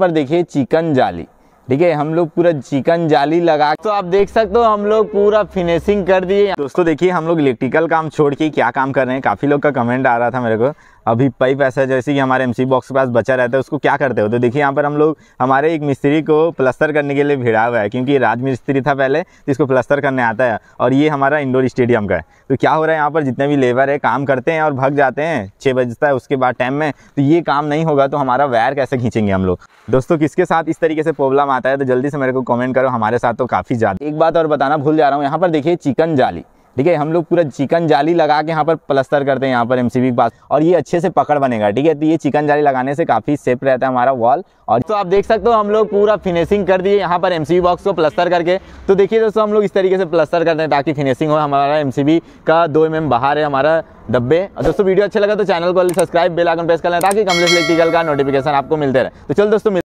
पर देखिए चिकन जाली ठीक है हम लोग पूरा चिकन जाली लगा तो आप देख सकते हो हम लोग पूरा फिनिशिंग कर दिए दोस्तों देखिए हम लोग इलेक्ट्रिकल काम छोड़ के क्या काम कर रहे हैं काफ़ी लोग का कमेंट आ रहा था मेरे को अभी पाइप ऐसा जैसे कि हमारे एमसी बॉक्स के पास बचा रहता है उसको क्या करते हो तो देखिए यहाँ पर हम लोग हमारे एक मिस्त्री को प्लस्तर करने के लिए भिड़ा हुआ है क्योंकि राज मिस्त्री था पहले तो इसको प्लस्तर करने आता है और ये हमारा इंडोर स्टेडियम का है तो क्या हो रहा है यहाँ पर जितने भी लेबर है काम करते हैं और भाग जाते हैं छः बजता है उसके बाद टाइम में तो ये काम नहीं होगा तो हमारा वायर कैसे खींचेंगे हम लोग दोस्तों किसके साथ इस तरीके से प्रॉब्लम आता है तो जल्दी से मेरे को कॉमेंट करो हमारे साथ तो काफ़ी ज़्यादा एक बात और बताना भूल जा रहा हूँ यहाँ पर देखिए चिकन जाली ठीक है हम लोग पूरा चिकन जाली लगा के यहाँ पर प्लस्तर करते हैं यहाँ पर एम के पास और ये अच्छे से पकड़ बनेगा ठीक है तो ये चिकन जाली लगाने से काफ़ी सेफ रहता है हमारा वॉल और तो आप देख सकते हो हम लोग पूरा फिनिशिंग कर दिए यहाँ पर एम बॉक्स को प्लस्तर करके तो देखिए दोस्तों हम लोग इस तरीके से प्लस्तर करते हैं ताकि फिनिशिंग हो हमारा एम का दो एम बाहर है हमारा डब्बे और दोस्तों वीडियो अच्छा लगा तो चैनल को सब्सक्राइब बेल प्रेस कर लें ताकि कमलेश का नोटिफिकेशन आपको मिलते रहे तो चलो दोस्तों